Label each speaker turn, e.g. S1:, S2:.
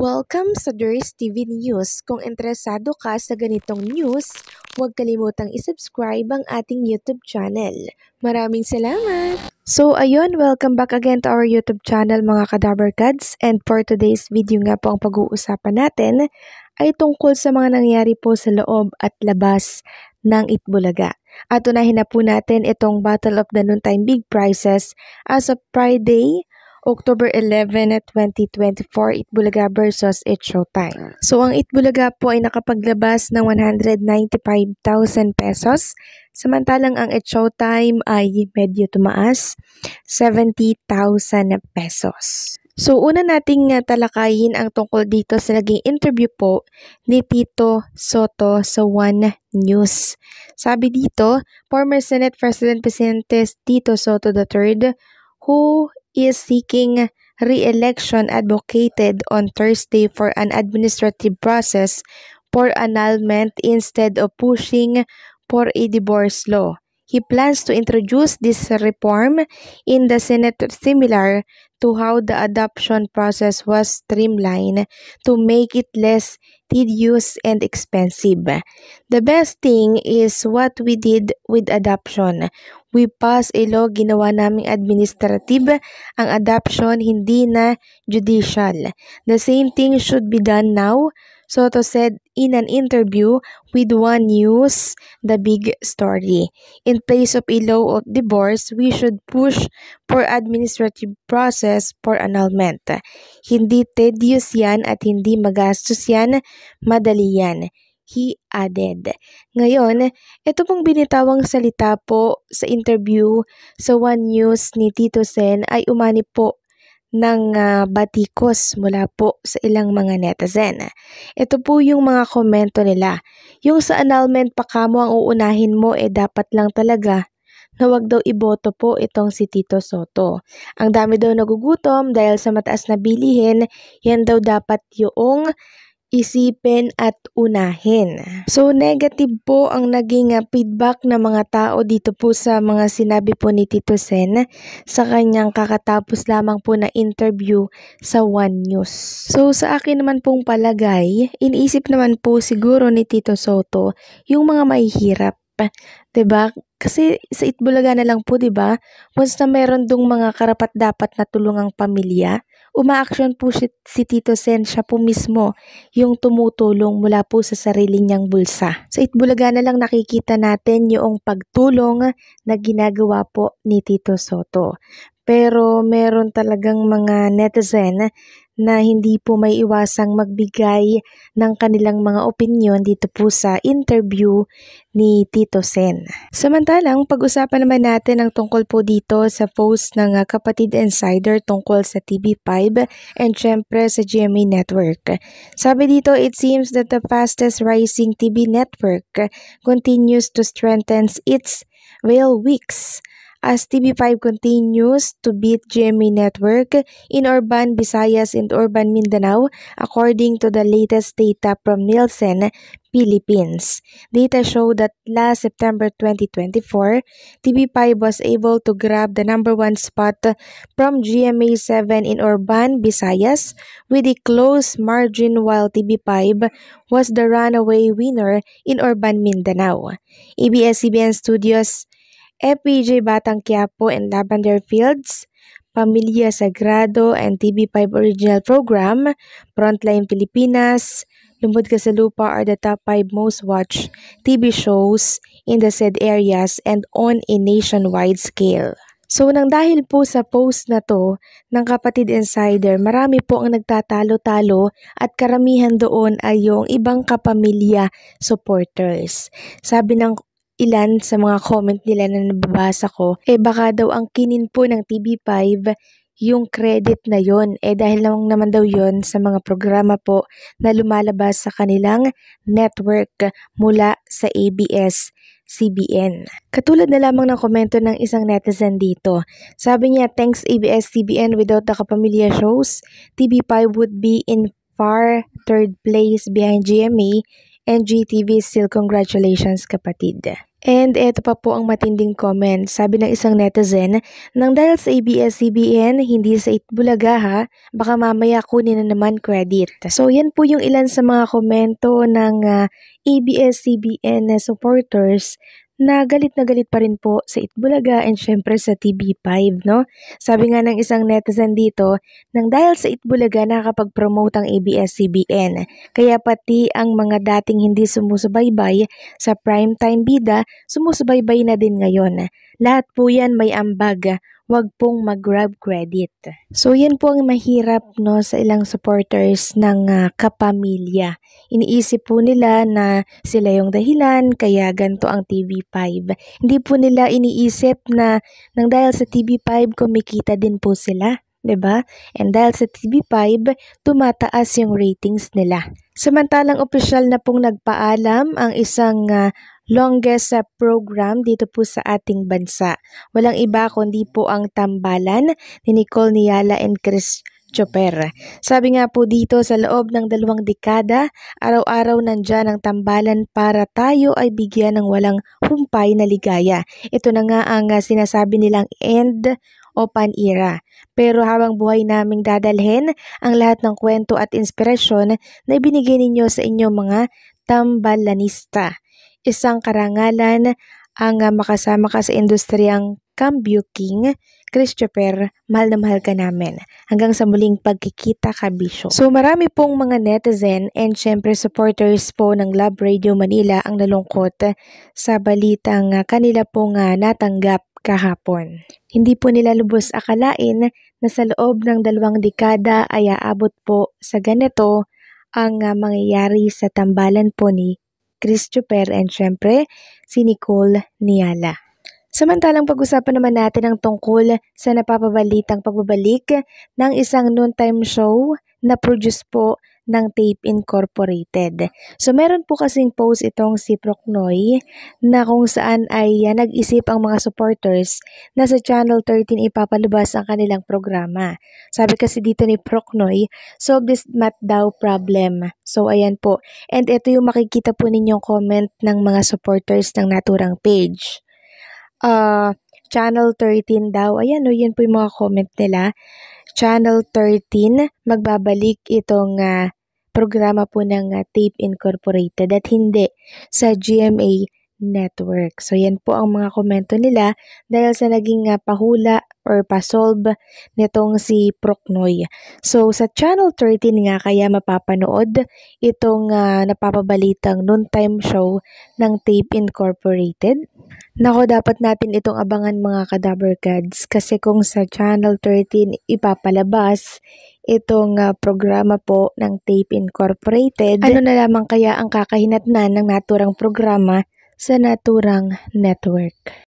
S1: Welcome sa Durs TV News. Kung interesado ka sa ganitong news, huwag kalimutang isubscribe ang ating YouTube channel. Maraming salamat! So ayun, welcome back again to our YouTube channel mga Kadabar Cats. And for today's video nga po ang pag-uusapan natin ay tungkol sa mga nangyari po sa loob at labas ng Itbulaga. At unahin na po natin itong Battle of the Noontime Big Prizes as of Friday, October 11, 2024, Itbulaga versus It Showtime. So ang Itbulaga po ay nakapaglabas ng 195,000 pesos, samantalang ang It Showtime ay medyo tumaas, 70,000 pesos. So una nating ah, talakayin ang tungkol dito sa naging interview po ni Tito Soto sa One News. Sabi dito, former Senate President Presidente Tito Soto III who is seeking re-election advocated on Thursday for an administrative process for annulment instead of pushing for a divorce law. He plans to introduce this reform in the Senate similar to how the adoption process was streamlined to make it less tedious and expensive. The best thing is what we did with adoption. We passed a law, ginawa naming administrative ang adoption, hindi na judicial. The same thing should be done now. Soto said in an interview with One News, the big story. In place of a law of divorce, we should push for administrative process process for annulment. Hindi tedious yan at hindi magastos yan, madali yan. He added. Ngayon, ito pong binitawang salita po sa interview sa One News ni Tito Sen ay umani po ng uh, batikos mula po sa ilang mga netizen. Ito po yung mga komento nila. Yung sa annulment pa kamo ang uunahin mo eh dapat lang talaga na wag daw iboto po itong si Tito Soto. Ang dami daw nagugutom dahil sa mataas na bilihin, yan daw dapat yung isipin at unahin. So negative po ang naging feedback ng mga tao dito po sa mga sinabi po ni Tito Sen sa kanyang kakatapos lamang po na interview sa One News. So sa akin naman pong palagay, iniisip naman po siguro ni Tito Soto yung mga mahihirap. 'Di ba? Kasi sa Itbulaga na lang po, 'di ba? Once na meron dong mga karapat dapat na tulungang pamilya, umaaksyon po si, si Tito Sen, siya po mismo yung tumutulong mula po sa sarili niyang bulsa. Sa Itbulaga na lang nakikita natin yung pagtulong na ginagawa po ni Tito Soto. Pero meron talagang mga netizen na hindi po may iwasang magbigay ng kanilang mga opinion dito po sa interview ni Tito Sen. Samantalang, pag-usapan naman natin ang tungkol po dito sa post ng ah, Kapatid Insider tungkol sa TV5 and syempre sa GMA Network. Sabi dito, it seems that the fastest rising TV network continues to strengthen its whale weeks as TV5 continues to beat GMA Network in Urban Visayas and Urban Mindanao according to the latest data from Nielsen Philippines. Data show that last September 2024, TV5 was able to grab the number one spot from GMA7 in Urban, Visayas with a close margin while TV5 was the runaway winner in Urban, Mindanao. ABS-CBN Studios FPJ Batang Quiapo and Lavender Fields, Pamilya Sagrado and TV5 Original Program, Frontline Pilipinas, Lumbod Ka Sa Lupa are the top 5 most watched TV shows in the said areas and on a nationwide scale. So nang dahil po sa post na to ng Kapatid Insider, marami po ang nagtatalo-talo at karamihan doon ay yung ibang kapamilya supporters. Sabi ng ilan sa mga comment nila na nababasa ko, eh baka daw ang kinin po ng TV5 yung credit na yon eh dahil lang naman daw yon sa mga programa po na lumalabas sa kanilang network mula sa ABS. CBN. Katulad na lamang ng komento ng isang netizen dito. Sabi niya, thanks ABS-CBN without the Kapamilya shows, TV5 would be in far third place behind GMA and GTV still congratulations kapatid. And ito pa po ang matinding comment. Sabi ng isang netizen, nang dahil sa ABS-CBN, hindi sa Itbulaga ha, baka mamaya kunin na naman credit. So yan po yung ilan sa mga komento ng uh, ABS-CBN na supporters na galit na galit pa rin po sa Itbulaga and syempre sa TV5, no? Sabi nga ng isang netizen dito, nang dahil sa Itbulaga nakakapag-promote ang ABS-CBN, kaya pati ang mga dating hindi sumusubaybay sa primetime bida, sumusubaybay na din ngayon. Lahat po yan may ambag. Huwag pong mag-grab credit. So, yan po ang mahirap no, sa ilang supporters ng uh, kapamilya. Iniisip po nila na sila yung dahilan kaya ganto ang TV5. Hindi po nila iniisip na nang dahil sa TV5 kumikita din po sila. 'di ba? And dahil sa TV5, tumataas yung ratings nila. Samantalang opisyal na pong nagpaalam ang isang uh, longest ah, program dito po sa ating bansa. Walang iba kundi po ang tambalan ni Nicole Niala and Chris Chopper. Sabi nga po dito sa loob ng dalawang dekada, araw-araw nandyan ang tambalan para tayo ay bigyan ng walang humpay na ligaya. Ito na nga ang ah, sinasabi nilang end o pan-era. Pero habang buhay naming dadalhin ang lahat ng kwento at inspirasyon na ibinigay ninyo sa inyong mga tambalanista. Isang karangalan ang ah, makasama ka sa industriyang Cambio King, Christopher, mahal na mahal ka namin. Hanggang sa muling pagkikita ka, Bisho. So marami pong mga netizen and syempre supporters po ng Love Radio Manila ang nalungkot sa balitang ah, kanila pong ah, natanggap kahapon. Hindi po nila lubos akalain na sa loob ng dalawang dekada ay aabot po sa ganito ang mangyayari sa tambalan po ni Christopher and syempre si Nicole Niala. Samantalang pag-usapan naman natin ang tungkol sa napapabalitang pagbabalik ng isang noontime show na-produce po ng Tape Incorporated. So meron po kasing post itong si Proknoy na kung saan ay uh, nag-isip ang mga supporters na sa Channel 13 ipapalabas ang kanilang programa. Sabi kasi dito ni Proknoy, solve this math daw problem. So ayan po. And ito yung makikita po ninyong comment ng mga supporters ng naturang page. Uh, Channel 13 daw. Ayan o, oh, no, yun po yung mga comment nila. Channel 13, magbabalik itong uh, programa po ng uh, Tape Incorporated at hindi sa GMA Network. So yan po ang mga komento nila dahil sa naging uh, pahula or pasolve nitong si Proknoy. So sa Channel 13 nga kaya mapapanood itong uh, napapabalitang noontime show ng Tape Incorporated Nako, dapat natin itong abangan mga kadaver gods kasi kung sa Channel 13 ipapalabas itong uh, programa po ng Tape Incorporated, ano na lamang kaya ang kakahinatnan ng naturang programa sa naturang network.